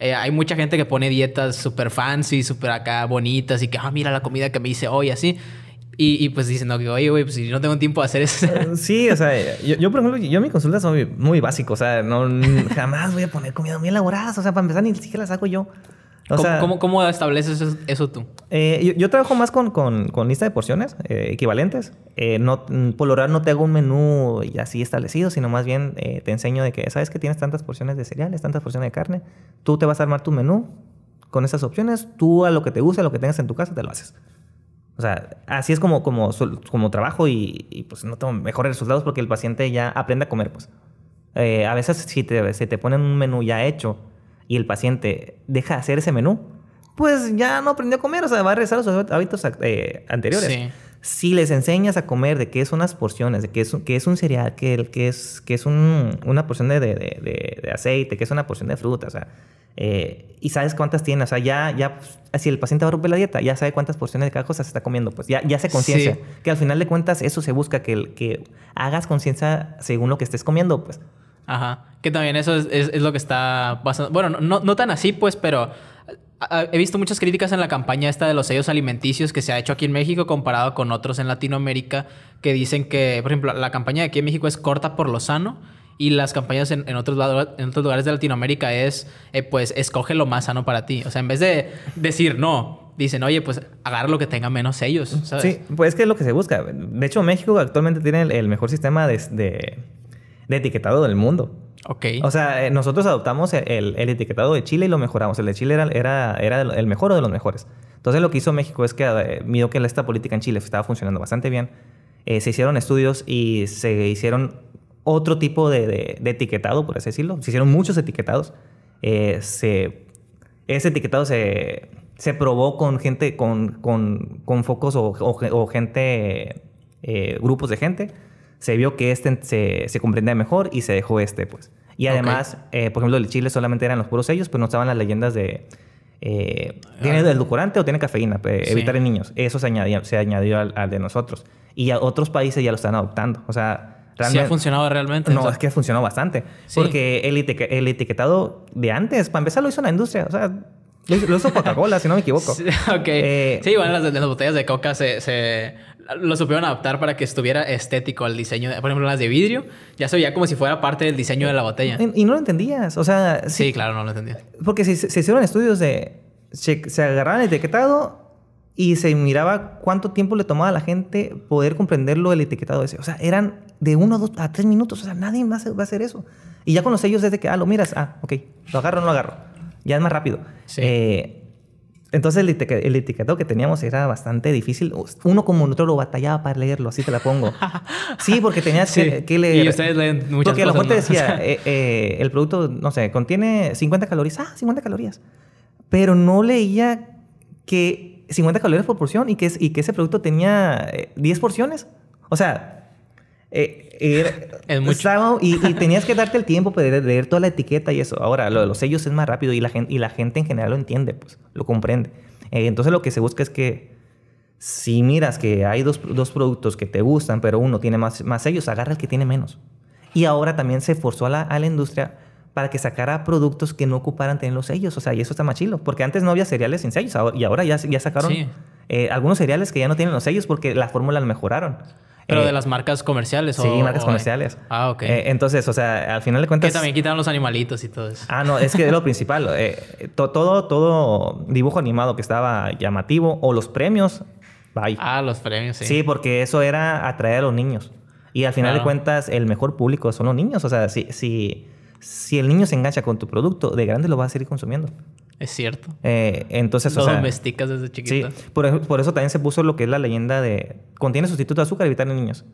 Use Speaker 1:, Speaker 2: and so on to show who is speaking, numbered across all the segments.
Speaker 1: Eh, hay mucha gente que pone dietas súper fancy, súper acá bonitas y que, ah, mira la comida que me hice hoy, así. Y, pues dicen, que oye, güey, pues si no tengo tiempo de hacer eso. Eh, sí, o sea, yo, yo por ejemplo, yo mis consultas son muy, básicas, o sea, no, jamás voy a poner
Speaker 2: comida muy elaborada, o sea, para empezar
Speaker 1: ni siquiera las hago yo. ¿Cómo, ¿cómo, estableces eso, tú?
Speaker 2: Eh, yo, trabajo más con, con, lista de porciones eh, equivalentes. Eh, no, por lo general no te hago un menú así establecido, sino más bien te enseño de que sabes que tienes tantas porciones de cereales, tantas porciones de carne. Tú te vas a armar tu menú con esas opciones. Tú a lo que te gusta, a lo que tengas en tu casa, te lo haces. O sea, así es como, como, como trabajo y, pues no tengo mejores resultados porque el paciente ya aprende a comer. Pues. a veces si te, si te ponen un menú ya hecho, y el paciente deja de hacer ese menú, pues ya no aprendió a comer, o sea, va a regresar a sus hábitos eh, anteriores. Si les enseñas a comer de qué son las porciones, de qué es, qué es un cereal, qué, que es, que es una porción de, de, de, aceite, qué es una porción de fruta, o sea, eh, y sabes cuántas tiene. O sea, ya, ya, pues, si el paciente va a romper la dieta, ya sabe cuántas porciones de cada cosa se está comiendo, pues ya, ya se conciencia. Que al final de cuentas, eso se busca, que, que hagas conciencia según lo que estés comiendo, pues.
Speaker 1: Ajá. Que también eso es, lo que está pasando. Bueno, no, no tan así, pues, pero He visto muchas críticas en la campaña esta de los sellos alimenticios que se ha hecho aquí en México comparado con otros en Latinoamérica que dicen que, por ejemplo, la campaña aquí en México es corta por lo sano y las campañas en, en, otros, en otros, lugares de Latinoamérica es, eh, pues, escoge lo más sano para ti. O sea, en vez de decir no, dicen, oye, pues, agarra lo que tenga menos sellos, ¿sabes? Sí,
Speaker 2: pues es que es lo que se busca. De hecho, México actualmente tiene el, mejor sistema de de etiquetado del mundo. Ok. O sea, eh, nosotros adoptamos el, el etiquetado de Chile y lo mejoramos. El de Chile era, era, el mejor o de los mejores. Entonces lo que hizo México es que eh, vio que esta política en Chile estaba funcionando bastante bien. Eh, se hicieron estudios y se hicieron otro tipo de, de, etiquetado, por así decirlo. Se hicieron muchos etiquetados. ese etiquetado se, se, probó con gente, con, con, con focos o, gente, grupos de gente se vio que este se, se comprendía mejor y se dejó este, pues.
Speaker 1: Y además,
Speaker 2: eh, por ejemplo, el chile solamente eran los puros sellos, pero no estaban las leyendas de... Eh, ¿Tiene ah. edulcorante o tiene cafeína? Evitar en niños. Eso se añadió, se añadió al, de nosotros. Y a otros países ya lo están adoptando. O sea... Realmente, ha funcionado realmente? No, es que ha funcionado bastante. Porque el, etiquetado de antes, para empezar, lo hizo la industria. O sea, lo hizo Coca-Cola, si no me equivoco. Sí,
Speaker 1: okay. Eh, bueno, las, botellas de Coca se lo supieron adaptar para que estuviera estético al diseño, por ejemplo, las de vidrio, ya se veía como si fuera parte del diseño de la botella.
Speaker 2: Y, no lo entendías, o sea... Sí, claro, no lo entendía. Porque se, hicieron estudios de... Se, agarraba el etiquetado y se miraba cuánto tiempo le tomaba a la gente poder comprenderlo el etiquetado ese. O sea, eran de uno dos, a tres minutos, o sea, nadie más va a hacer eso. Y ya con los sellos desde que, ah, lo miras, ah, ok, lo agarro no lo agarro. Ya es más rápido. Sí. Eh, entonces el, etiquetado que teníamos era bastante difícil. Uno como otro lo batallaba para leerlo, así te la pongo. Sí, porque tenías que, leer. Y
Speaker 1: ustedes leen muchas porque cosas. Porque la gente decía,
Speaker 2: eh, eh, el producto, no sé, contiene 50 calorías. Ah, 50 calorías. Pero no leía que 50 calorías por porción y que, y que ese producto tenía 10 eh, porciones. O sea, eh, y, tenías que darte el tiempo para pues, leer, toda la etiqueta y eso. Ahora, lo de los sellos es más rápido y la gente, en general lo entiende, pues, lo comprende. Eh, entonces, lo que se busca es que si miras que hay dos, productos que te gustan, pero uno tiene más, más sellos, agarra el que tiene menos. Y ahora también se forzó a la, a la industria para que sacara productos que no ocuparan tener los sellos. O sea, y eso está más chilo. Porque antes no había cereales sin sellos y ahora ya, sacaron eh, algunos cereales que ya no tienen los sellos porque la fórmula la mejoraron. Pero de eh,
Speaker 1: las marcas comerciales. Sí, marcas comerciales. Ah, ok. Eh,
Speaker 2: entonces, o sea,
Speaker 1: al final de cuentas... Que también quitan los animalitos y todo eso. Ah, no, es que es lo
Speaker 2: principal. Eh, todo, todo dibujo animado que estaba llamativo o los premios,
Speaker 1: bye. Ah, los premios, sí. Sí,
Speaker 2: porque eso era atraer a los niños. Y al final de cuentas, el mejor público son los niños. O sea, si, si si el niño se engancha con tu producto, de grande lo vas a seguir consumiendo. Es cierto. Eh, entonces, domesticas
Speaker 1: desde chiquito.
Speaker 2: por, eso también se puso lo que es la leyenda de contiene sustituto de azúcar, evitar en niños.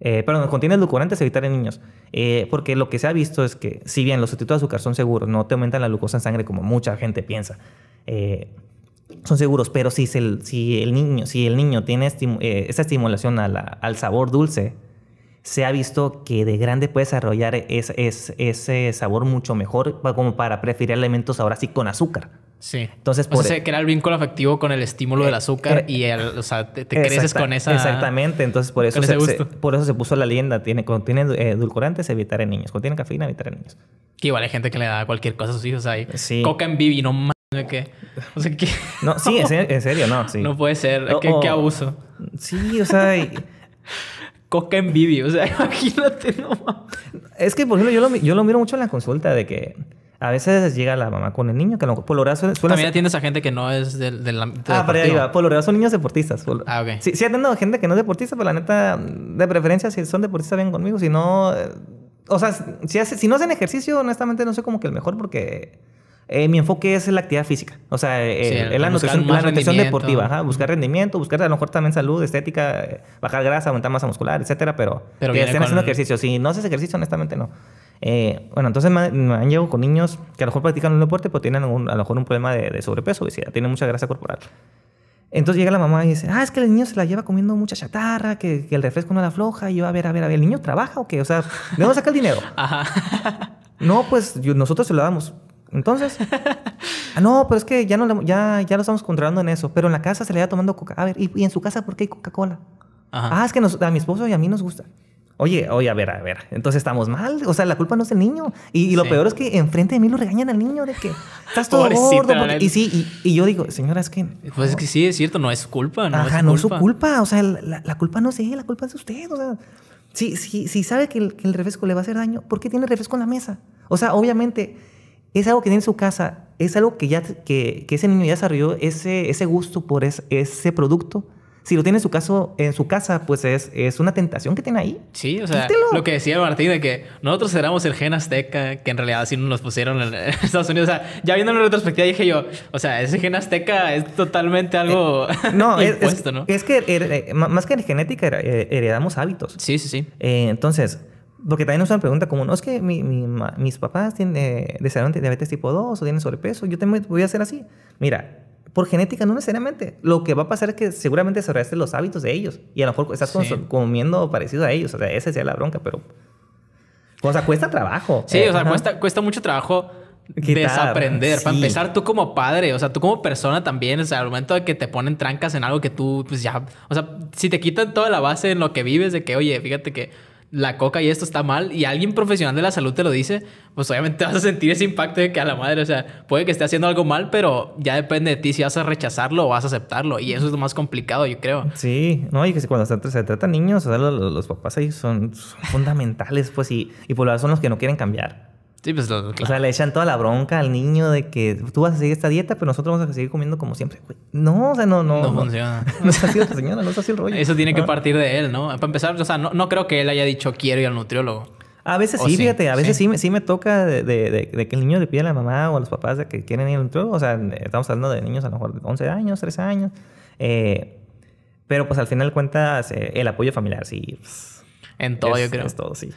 Speaker 2: Eh, perdón, contiene edulcorantes, evitar en niños. Eh, porque lo que se ha visto es que, si bien los sustitutos de azúcar son seguros, no te aumentan la glucosa en sangre como mucha gente piensa. son seguros, pero si, el niño, si el niño tiene esta esa estimulación al sabor dulce, se ha visto que de grande puede desarrollar ese sabor mucho mejor como para preferir alimentos ahora sí con azúcar. Sí. Entonces, o sea, se e-
Speaker 1: crea el vínculo afectivo con el estímulo del eh, azúcar eh, y o sea, te, creces con esa. Exactamente.
Speaker 2: Entonces, por eso, se, por eso se puso la leyenda. Tiene, contiene eh, edulcorantes, evitar en niños. Contiene cafeína, evitar en niños.
Speaker 1: Que igual hay gente que le da cualquier cosa a sus hijos ahí. Sí. Coca en Bibi, no mames. Que, o sea, que... No, sí, en serio, no. Sí. No puede ser. ¿Qué, abuso. Sí, o sea... Coca en vídeo. o sea, imagínate, no
Speaker 2: Es que, por ejemplo, yo lo, miro mucho en la consulta de que a veces llega la mamá con el niño, que a lo mejor por lo También
Speaker 1: atiendes a gente que no es del, del ámbito Ah, pero ahí va.
Speaker 2: Por lo son niños deportistas. Ah, ok. Sí, atiendo a gente que no es deportista, pero la neta, de preferencia, si son deportistas, ven conmigo. Si no... Eh, o sea, si, si no hacen ejercicio, honestamente, no sé como que el mejor porque... Eh, mi enfoque es la actividad física, o sea, es eh, la nutrición, deportiva, buscar rendimiento, buscar a lo mejor también salud, estética, eh, bajar grasa, aumentar masa muscular, etcétera, pero, que estén haciendo ejercicio. Si no haces ejercicio, honestamente no. bueno, entonces me, han llegado con niños que a lo mejor practican un deporte, pero tienen a lo mejor un problema de, de sobrepeso, obesidad, tienen mucha grasa corporal. Entonces llega la mamá y dice, ah, es que el niño se la lleva comiendo mucha chatarra, que, el refresco no la floja, Y yo, a ver, a ver, a ver, ¿el niño trabaja o qué? O sea, ¿de dónde saca el dinero?
Speaker 1: Ajá.
Speaker 2: No, pues nosotros se lo damos. Entonces, ah, no, pero es que ya, no ya, ya lo estamos controlando en eso. Pero en la casa se le va tomando coca. A ver, ¿y, en su casa por qué hay Coca-Cola? Ah, es que nos, a mi esposo y a mí nos gusta. Oye, oye, a ver, a ver. Entonces estamos mal. O sea, la culpa no es del niño. Y, lo peor es que enfrente de mí lo regañan al niño de que estás todo gordo. y sí, y, yo digo, señora, es que.
Speaker 1: Pues es que sí, es cierto, no es su culpa. No Ajá, no es su
Speaker 2: culpa. O sea, la, culpa no es él, la culpa es de usted. O sea, si, si, si sabe que el, que el refresco le va a hacer daño, ¿por qué tiene refresco en la mesa? O sea, obviamente es algo que tiene en su casa, es algo que ya que, que ese niño ya desarrolló ese, ese gusto por ese producto. Si lo tiene en su, caso, en su casa, pues es, es una tentación que tiene ahí.
Speaker 1: Sí, o sea, lo que decía Martín de que nosotros éramos el gen azteca, que en realidad así nos pusieron en, Estados Unidos. O sea, ya viendo en retrospectiva dije yo, o sea, ese gen azteca es totalmente eh, algo no, es, ¿no? Es
Speaker 2: que eh, eh, más que en genética heredamos hábitos. Sí, sí, sí. entonces, porque también es una pregunta como, no, es que mis papás tienen eh, diabetes tipo 2 o tienen sobrepeso, yo también voy a hacer así. Mira, por genética no necesariamente. Lo que va a pasar es que seguramente desarrollaste los hábitos de ellos y a lo mejor estás comiendo parecido a ellos. O sea, esa sería la bronca, pero... O sea, cuesta trabajo. Sí, o sea, cuesta,
Speaker 1: cuesta mucho trabajo desaprender. Para empezar, tú como padre, o sea, tú como persona también, o sea, al momento de que te ponen trancas en algo que tú, pues ya, o sea, si te quitan toda la base en lo que vives, de que, oye, fíjate que la coca y esto está mal y alguien profesional de la salud te lo dice, pues obviamente vas a sentir ese impacto de que a la madre, o sea, puede que esté haciendo algo mal, pero ya depende de ti si vas a rechazarlo o vas a aceptarlo. Y eso es lo más complicado, yo creo.
Speaker 2: Sí, no, y que cuando se, trata de niños, o sea, los, papás ahí son, fundamentales, pues, y, y por pues lo son los que no quieren cambiar. Sí, pues O sea, le echan toda la bronca al niño de que tú vas a seguir esta dieta, pero nosotros vamos a seguir comiendo como siempre. No, o sea, no, no. No, funciona. No está así, señora,
Speaker 1: no está así el rollo. Eso tiene que partir de él, ¿no? Para empezar, o sea, no, no creo que él haya dicho quiero ir al nutriólogo.
Speaker 2: A veces sí, fíjate, a veces sí, me, sí me toca de, de, que el niño le pida a la mamá o a los papás de que quieren ir al nutriólogo. O sea, estamos hablando de niños a lo mejor de 11 años, 3 años. Eh, pero pues al final cuentas eh, el apoyo familiar, sí. Pues, en todo, yo creo. En todo, sí.